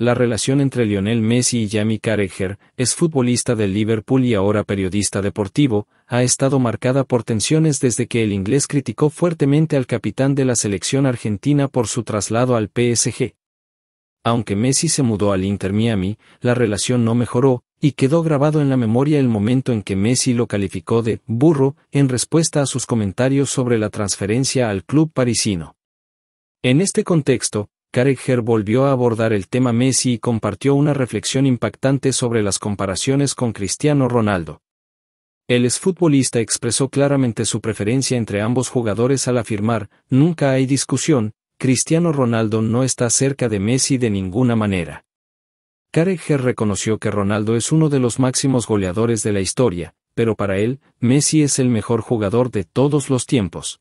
La relación entre Lionel Messi y Jamie Carragher, ex futbolista del Liverpool y ahora periodista deportivo, ha estado marcada por tensiones desde que el inglés criticó fuertemente al capitán de la selección argentina por su traslado al PSG. Aunque Messi se mudó al Inter Miami, la relación no mejoró, y quedó grabado en la memoria el momento en que Messi lo calificó de burro en respuesta a sus comentarios sobre la transferencia al club parisino. En este contexto, Carragher volvió a abordar el tema Messi y compartió una reflexión impactante sobre las comparaciones con Cristiano Ronaldo. El exfutbolista expresó claramente su preferencia entre ambos jugadores al afirmar, nunca hay discusión, Cristiano Ronaldo no está cerca de Messi de ninguna manera. Carragher reconoció que Ronaldo es uno de los máximos goleadores de la historia, pero para él, Messi es el mejor jugador de todos los tiempos.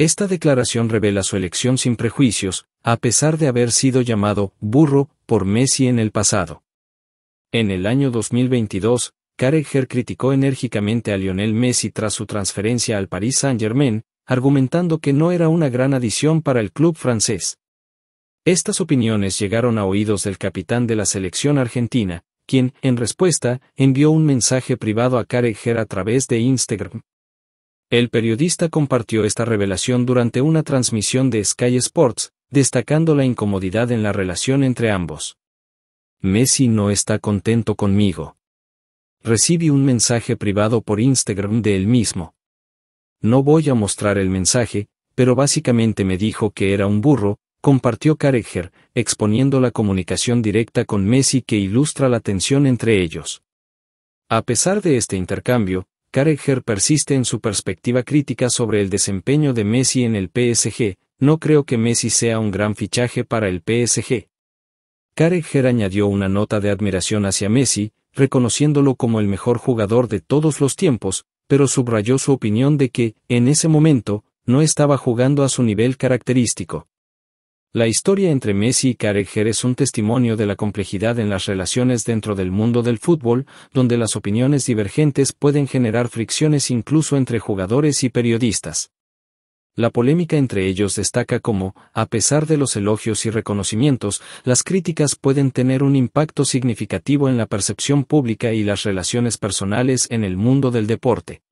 Esta declaración revela su elección sin prejuicios, a pesar de haber sido llamado burro por Messi en el pasado. En el año 2022, Carragher criticó enérgicamente a Lionel Messi tras su transferencia al Paris Saint-Germain, argumentando que no era una gran adición para el club francés. Estas opiniones llegaron a oídos del capitán de la selección argentina, quien, en respuesta, envió un mensaje privado a Carragher a través de Instagram, el periodista compartió esta revelación durante una transmisión de Sky Sports, destacando la incomodidad en la relación entre ambos. Messi no está contento conmigo. Recibí un mensaje privado por Instagram de él mismo. No voy a mostrar el mensaje, pero básicamente me dijo que era un burro, compartió Carreger, exponiendo la comunicación directa con Messi que ilustra la tensión entre ellos. A pesar de este intercambio, Carragher persiste en su perspectiva crítica sobre el desempeño de Messi en el PSG, no creo que Messi sea un gran fichaje para el PSG. Carragher añadió una nota de admiración hacia Messi, reconociéndolo como el mejor jugador de todos los tiempos, pero subrayó su opinión de que, en ese momento, no estaba jugando a su nivel característico. La historia entre Messi y Carragher es un testimonio de la complejidad en las relaciones dentro del mundo del fútbol, donde las opiniones divergentes pueden generar fricciones incluso entre jugadores y periodistas. La polémica entre ellos destaca cómo, a pesar de los elogios y reconocimientos, las críticas pueden tener un impacto significativo en la percepción pública y las relaciones personales en el mundo del deporte.